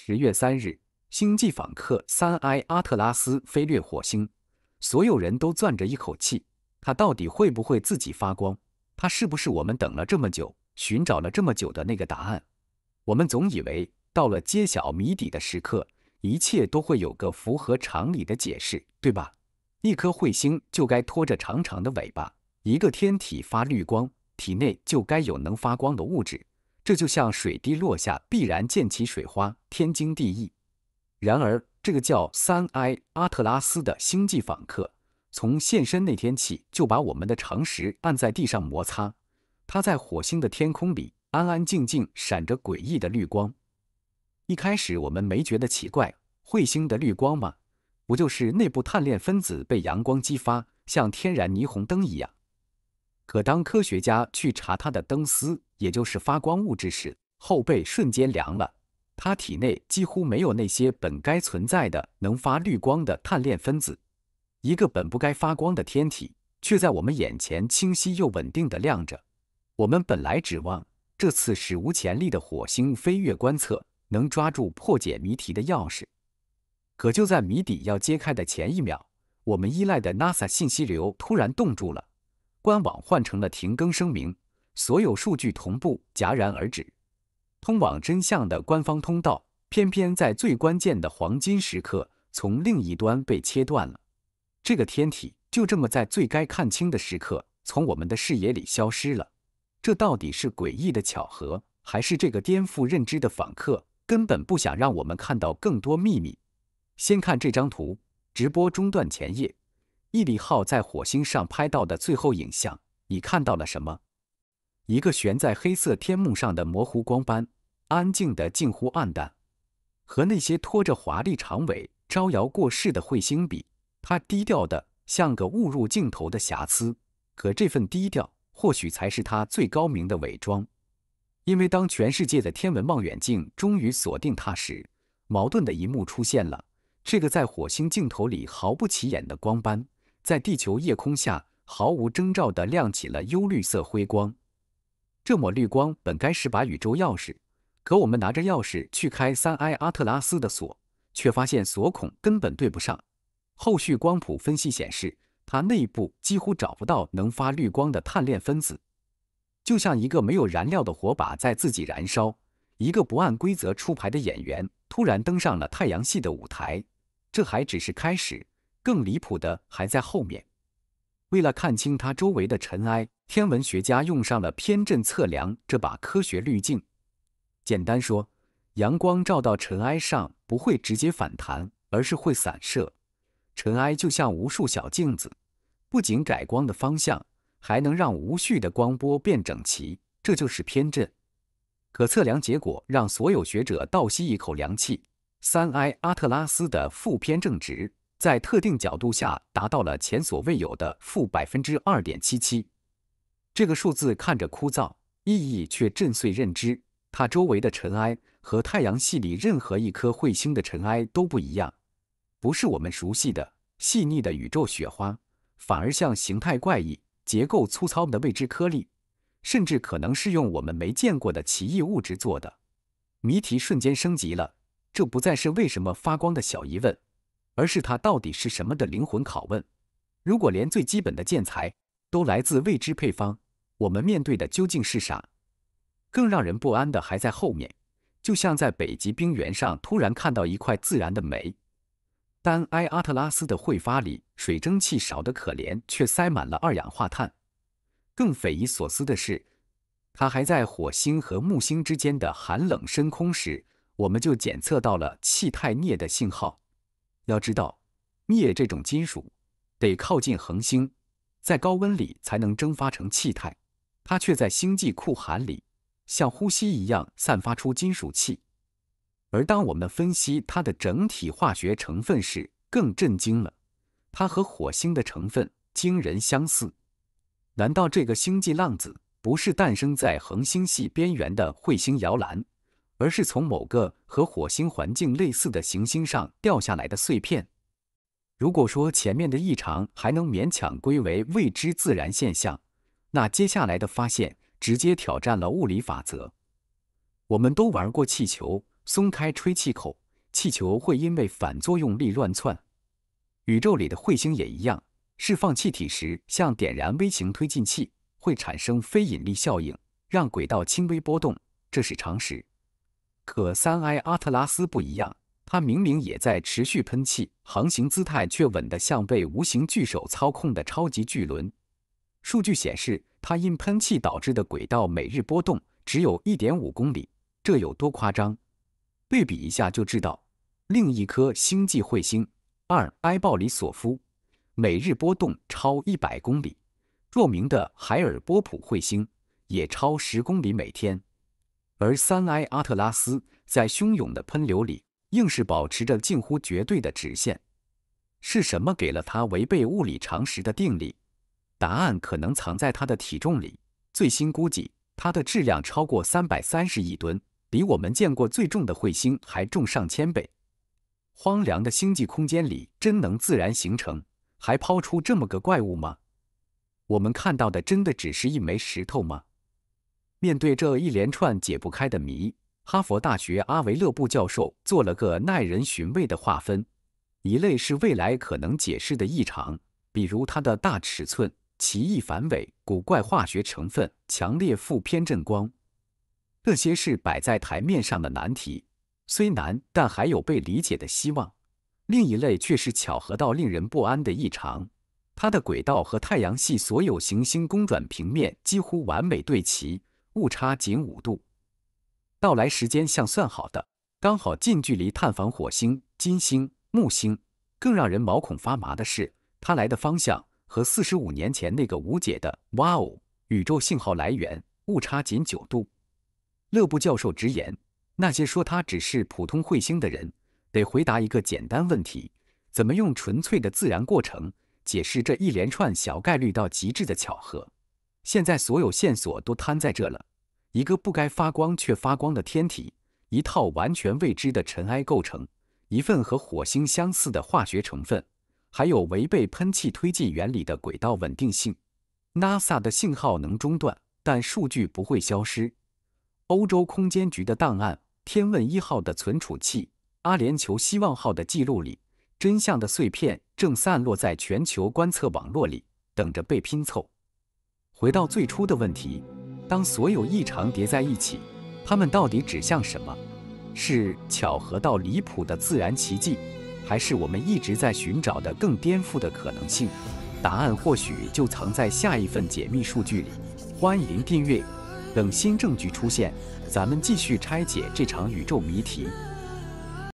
十月三日，星际访客三 I 阿特拉斯飞掠火星，所有人都攥着一口气，它到底会不会自己发光？它是不是我们等了这么久、寻找了这么久的那个答案？我们总以为到了揭晓谜底的时刻，一切都会有个符合常理的解释，对吧？一颗彗星就该拖着长长的尾巴，一个天体发绿光，体内就该有能发光的物质。这就像水滴落下，必然溅起水花，天经地义。然而，这个叫三埃阿特拉斯的星际访客，从现身那天起，就把我们的常识按在地上摩擦。他在火星的天空里安安静静闪着诡异的绿光。一开始我们没觉得奇怪，彗星的绿光吗？不就是内部碳链分子被阳光激发，像天然霓虹灯一样？可当科学家去查它的灯丝，也就是发光物质时，后背瞬间凉了。他体内几乎没有那些本该存在的能发绿光的碳链分子。一个本不该发光的天体，却在我们眼前清晰又稳定地亮着。我们本来指望这次史无前例的火星飞跃观测能抓住破解谜题的钥匙，可就在谜底要揭开的前一秒，我们依赖的 NASA 信息流突然冻住了。官网换成了停更声明，所有数据同步戛然而止。通往真相的官方通道，偏偏在最关键的黄金时刻，从另一端被切断了。这个天体就这么在最该看清的时刻，从我们的视野里消失了。这到底是诡异的巧合，还是这个颠覆认知的访客根本不想让我们看到更多秘密？先看这张图，直播中断前夜。毅力号在火星上拍到的最后影像，你看到了什么？一个悬在黑色天幕上的模糊光斑，安静得近乎暗淡。和那些拖着华丽长尾招摇过市的彗星比，它低调的像个误入镜头的瑕疵。可这份低调，或许才是它最高明的伪装。因为当全世界的天文望远镜终于锁定它时，矛盾的一幕出现了：这个在火星镜头里毫不起眼的光斑。在地球夜空下，毫无征兆地亮起了幽绿色辉光。这抹绿光本该是把宇宙钥匙，可我们拿着钥匙去开三埃阿特拉斯的锁，却发现锁孔根本对不上。后续光谱分析显示，它内部几乎找不到能发绿光的碳链分子，就像一个没有燃料的火把在自己燃烧，一个不按规则出牌的演员突然登上了太阳系的舞台。这还只是开始。更离谱的还在后面。为了看清它周围的尘埃，天文学家用上了偏振测量这把科学滤镜。简单说，阳光照到尘埃上不会直接反弹，而是会散射。尘埃就像无数小镜子，不仅改光的方向，还能让无序的光波变整齐。这就是偏振。可测量结果让所有学者倒吸一口凉气：三埃阿特拉斯的负偏振值。在特定角度下，达到了前所未有的负百分之二点七七。这个数字看着枯燥，意义却震碎认知。它周围的尘埃和太阳系里任何一颗彗星的尘埃都不一样，不是我们熟悉的细腻的宇宙雪花，反而像形态怪异、结构粗糙的未知颗粒，甚至可能是用我们没见过的奇异物质做的。谜题瞬间升级了，这不再是为什么发光的小疑问。而是它到底是什么的灵魂拷问？如果连最基本的建材都来自未知配方，我们面对的究竟是啥？更让人不安的还在后面。就像在北极冰原上突然看到一块自然的煤，但埃阿特拉斯的彗发里水蒸气少得可怜，却塞满了二氧化碳。更匪夷所思的是，它还在火星和木星之间的寒冷深空时，我们就检测到了气态镍的信号。要知道，镍这种金属得靠近恒星，在高温里才能蒸发成气态，它却在星际酷寒里像呼吸一样散发出金属气。而当我们分析它的整体化学成分时，更震惊了：它和火星的成分惊人相似。难道这个星际浪子不是诞生在恒星系边缘的彗星摇篮？而是从某个和火星环境类似的行星上掉下来的碎片。如果说前面的异常还能勉强归为未知自然现象，那接下来的发现直接挑战了物理法则。我们都玩过气球，松开吹气口，气球会因为反作用力乱窜。宇宙里的彗星也一样，释放气体时像点燃微型推进器，会产生非引力效应，让轨道轻微波动。这是常识。可三埃阿特拉斯不一样，它明明也在持续喷气，航行姿态却稳得像被无形巨手操控的超级巨轮。数据显示，它因喷气导致的轨道每日波动只有一点五公里，这有多夸张？对比一下就知道。另一颗星际彗星二埃鲍里索夫，每日波动超一百公里；著名的海尔波普彗星也超十公里每天。而三埃阿特拉斯在汹涌的喷流里，硬是保持着近乎绝对的直线。是什么给了它违背物理常识的定力？答案可能藏在它的体重里。最新估计，它的质量超过三百三十亿吨，比我们见过最重的彗星还重上千倍。荒凉的星际空间里，真能自然形成还抛出这么个怪物吗？我们看到的，真的只是一枚石头吗？面对这一连串解不开的谜，哈佛大学阿维勒布教授做了个耐人寻味的划分：一类是未来可能解释的异常，比如它的大尺寸、奇异反尾、古怪化学成分、强烈负偏振光；这些是摆在台面上的难题，虽难但还有被理解的希望。另一类却是巧合到令人不安的异常，它的轨道和太阳系所有行星公转平面几乎完美对齐。误差仅五度，到来时间像算好的，刚好近距离探访火星、金星、木星。更让人毛孔发麻的是，它来的方向和四十五年前那个无解的“哇哦”宇宙信号来源误差仅九度。勒布教授直言：“那些说它只是普通彗星的人，得回答一个简单问题：怎么用纯粹的自然过程解释这一连串小概率到极致的巧合？”现在所有线索都瘫在这了，一个不该发光却发光的天体，一套完全未知的尘埃构成，一份和火星相似的化学成分，还有违背喷气推进原理的轨道稳定性。NASA 的信号能中断，但数据不会消失。欧洲空间局的档案、天问一号的存储器、阿联酋希望号的记录里，真相的碎片正散落在全球观测网络里，等着被拼凑。回到最初的问题：当所有异常叠在一起，它们到底指向什么？是巧合到离谱的自然奇迹，还是我们一直在寻找的更颠覆的可能性？答案或许就藏在下一份解密数据里。欢迎订阅，等新证据出现，咱们继续拆解这场宇宙谜题。